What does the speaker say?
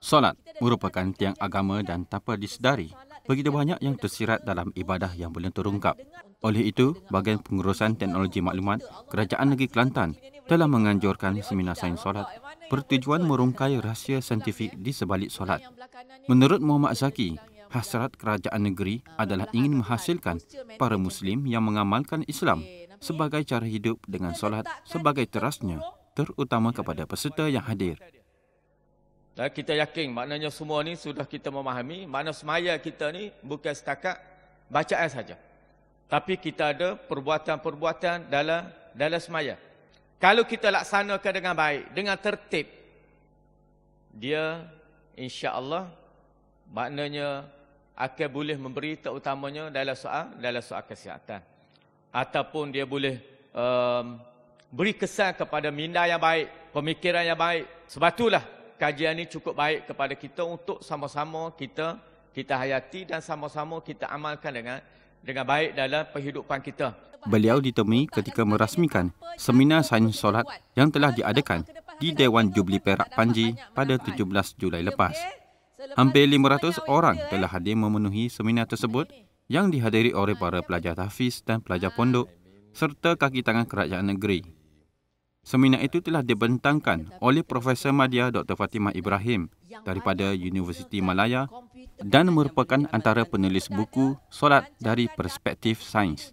Solat merupakan tiang agama dan tanpa disedari, begitu banyak yang tersirat dalam ibadah yang belum terungkap. Oleh itu, bahagian pengurusan teknologi maklumat Kerajaan Negeri Kelantan telah menganjurkan seminar sains solat bertujuan merungkai rahsia saintifik di sebalik solat. Menurut Muhammad Zaki, hasrat kerajaan negeri adalah ingin menghasilkan para Muslim yang mengamalkan Islam sebagai cara hidup dengan solat sebagai terasnya, terutama kepada peserta yang hadir. Dan kita yakin maknanya semua ni sudah kita memahami. Makna semaya kita ni bukan setakat bacaan saja. Tapi kita ada perbuatan-perbuatan dalam dalam semaya. Kalau kita laksanakan dengan baik, dengan tertib. Dia insya Allah maknanya akan boleh memberi terutamanya dalam soal dalam soal kesihatan. Ataupun dia boleh um, beri kesan kepada minda yang baik, pemikiran yang baik. Sebab itulah kajian ini cukup baik kepada kita untuk sama-sama kita kita hayati dan sama-sama kita amalkan dengan dengan baik dalam kehidupan kita. Beliau ditemui ketika merasmikan seminar sains solat yang telah diadakan di Dewan Jubli Perak Panji pada 17 Julai lepas. Hampir 500 orang telah hadir memenuhi seminar tersebut yang dihadiri oleh para pelajar tahfiz dan pelajar pondok serta kaki tangan kerajaan negeri. Seminar itu telah dibentangkan oleh Profesor Madya Dr. Fatimah Ibrahim daripada Universiti Malaya dan merupakan antara penulis buku Solat dari Perspektif Sains.